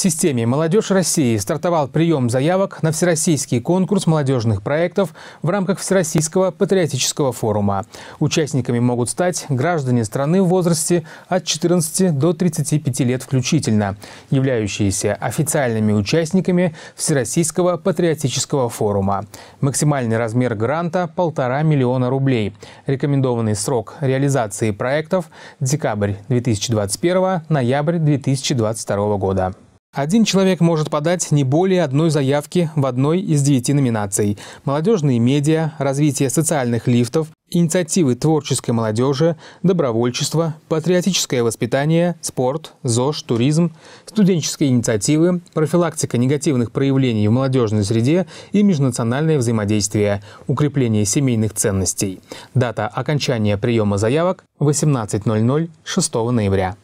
системе «Молодежь России» стартовал прием заявок на всероссийский конкурс молодежных проектов в рамках Всероссийского патриотического форума. Участниками могут стать граждане страны в возрасте от 14 до 35 лет включительно, являющиеся официальными участниками Всероссийского патриотического форума. Максимальный размер гранта – полтора миллиона рублей. Рекомендованный срок реализации проектов – декабрь 2021 – ноябрь 2022 года. Один человек может подать не более одной заявки в одной из девяти номинаций. Молодежные медиа, развитие социальных лифтов, инициативы творческой молодежи, добровольчество, патриотическое воспитание, спорт, ЗОЖ, туризм, студенческие инициативы, профилактика негативных проявлений в молодежной среде и межнациональное взаимодействие, укрепление семейных ценностей. Дата окончания приема заявок 18.00 6 ноября.